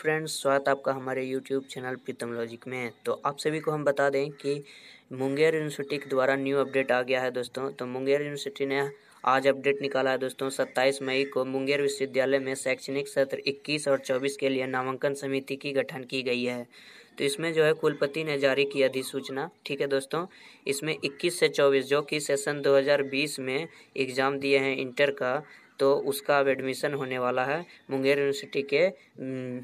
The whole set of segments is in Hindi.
फ्रेंड्स स्वागत आपका हमारे यूट्यूब चैनल प्रीतम लॉजिक में तो आप सभी को हम बता दें कि मुंगेर यूनिवर्सिटी के द्वारा न्यू अपडेट आ गया है दोस्तों तो मुंगेर यूनिवर्सिटी ने आज अपडेट निकाला है दोस्तों 27 मई को मुंगेर विश्वविद्यालय में शैक्षणिक सत्र 21 और 24 के लिए नामांकन समिति की गठन की गई है तो इसमें जो है कुलपति ने जारी की अधिसूचना ठीक है दोस्तों इसमें 21 से 24 जो कि सेशन 2020 में एग्ज़ाम दिए हैं इंटर का तो उसका अब एडमिशन होने वाला है मुंगेर यूनिवर्सिटी के हम्म,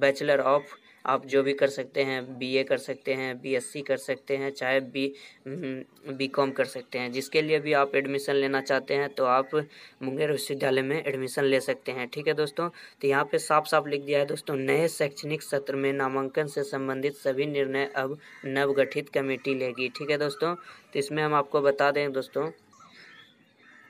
बैचलर ऑफ आप जो भी कर सकते हैं बीए कर सकते हैं बीएससी कर सकते हैं चाहे बी बीकॉम हम्म, कर सकते हैं जिसके लिए भी आप एडमिशन लेना चाहते हैं तो आप मुंगेर विश्वविद्यालय में एडमिशन ले सकते हैं ठीक है दोस्तों तो यहाँ पे साफ साफ लिख दिया है दोस्तों नए शैक्षणिक सत्र में नामांकन से संबंधित सभी निर्णय अब नवगठित कमेटी लेगी ठीक है दोस्तों तो इसमें हम आपको बता दें दोस्तों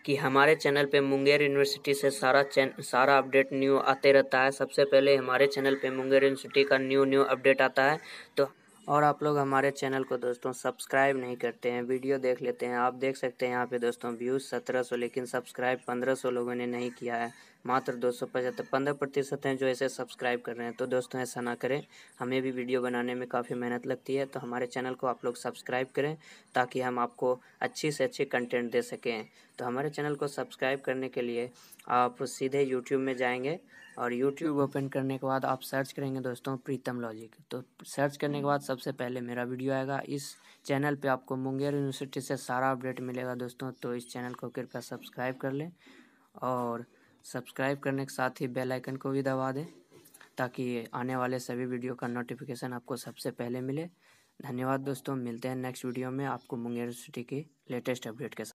कि हमारे चैनल पे मुंगेर यूनिवर्सिटी से सारा चैन सारा अपडेट न्यू आते रहता है सबसे पहले हमारे चैनल पे मुंगेर यूनिवर्सिटी का न्यू न्यू अपडेट आता है तो और आप लोग हमारे चैनल को दोस्तों सब्सक्राइब नहीं करते हैं वीडियो देख लेते हैं आप देख सकते हैं यहाँ पे दोस्तों व्यूज़ सत्रह सौ लेकिन सब्सक्राइब पंद्रह सौ लोगों ने नहीं किया है मात्र दो सौ पचहत्तर पंद्रह प्रतिशत हैं जो ऐसे सब्सक्राइब कर रहे हैं तो दोस्तों ऐसा ना करें हमें भी वीडियो बनाने में काफ़ी मेहनत लगती है तो हमारे चैनल को आप लोग सब्सक्राइब करें ताकि हम आपको अच्छी से अच्छी कंटेंट दे सकें तो हमारे चैनल को सब्सक्राइब करने के लिए आप सीधे यूट्यूब में जाएँगे और यूट्यूब ओपन करने के बाद आप सर्च करेंगे दोस्तों प्रीतम लॉजिक तो सर्च करने के बाद सबसे पहले मेरा वीडियो आएगा इस चैनल पे आपको मुंगेर यूनिवर्सिटी से सारा अपडेट मिलेगा दोस्तों तो इस चैनल को कृपया सब्सक्राइब कर लें और सब्सक्राइब करने के साथ ही बेल आइकन को भी दबा दें ताकि आने वाले सभी वीडियो का नोटिफिकेशन आपको सबसे पहले मिले धन्यवाद दोस्तों मिलते हैं नेक्स्ट वीडियो में आपको मुंगेर यूनिवर्सिटी की लेटेस्ट अपडेट के साथ